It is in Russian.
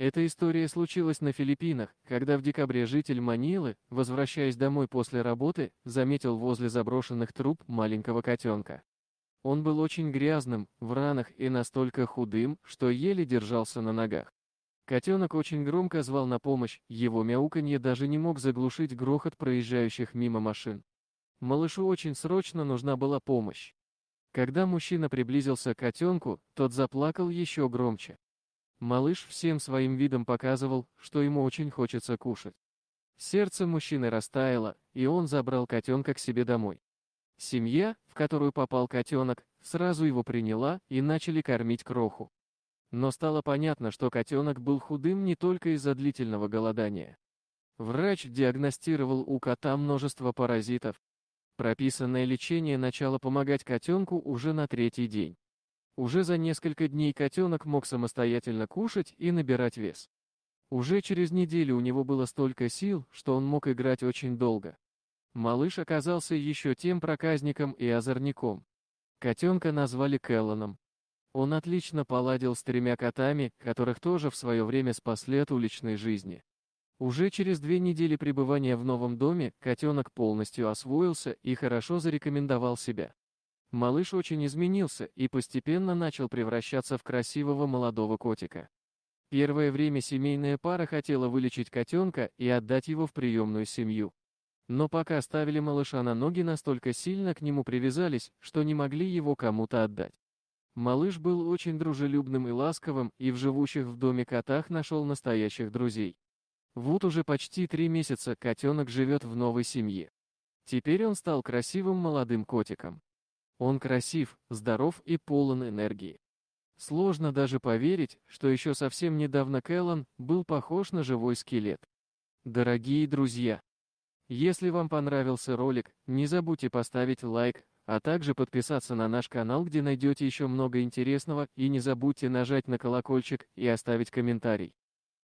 Эта история случилась на Филиппинах, когда в декабре житель Манилы, возвращаясь домой после работы, заметил возле заброшенных труб маленького котенка. Он был очень грязным, в ранах и настолько худым, что еле держался на ногах. Котенок очень громко звал на помощь, его мяуканье даже не мог заглушить грохот проезжающих мимо машин. Малышу очень срочно нужна была помощь. Когда мужчина приблизился к котенку, тот заплакал еще громче. Малыш всем своим видом показывал, что ему очень хочется кушать. Сердце мужчины растаяло, и он забрал котенка к себе домой. Семья, в которую попал котенок, сразу его приняла и начали кормить кроху. Но стало понятно, что котенок был худым не только из-за длительного голодания. Врач диагностировал у кота множество паразитов. Прописанное лечение начало помогать котенку уже на третий день. Уже за несколько дней котенок мог самостоятельно кушать и набирать вес. Уже через неделю у него было столько сил, что он мог играть очень долго. Малыш оказался еще тем проказником и озорником. Котенка назвали Келланом. Он отлично поладил с тремя котами, которых тоже в свое время спасли от уличной жизни. Уже через две недели пребывания в новом доме котенок полностью освоился и хорошо зарекомендовал себя. Малыш очень изменился и постепенно начал превращаться в красивого молодого котика. Первое время семейная пара хотела вылечить котенка и отдать его в приемную семью. Но пока ставили малыша на ноги настолько сильно к нему привязались, что не могли его кому-то отдать. Малыш был очень дружелюбным и ласковым, и в живущих в доме котах нашел настоящих друзей. Вот уже почти три месяца котенок живет в новой семье. Теперь он стал красивым молодым котиком. Он красив, здоров и полон энергии. Сложно даже поверить, что еще совсем недавно Кэллан был похож на живой скелет. Дорогие друзья! Если вам понравился ролик, не забудьте поставить лайк, а также подписаться на наш канал, где найдете еще много интересного, и не забудьте нажать на колокольчик и оставить комментарий.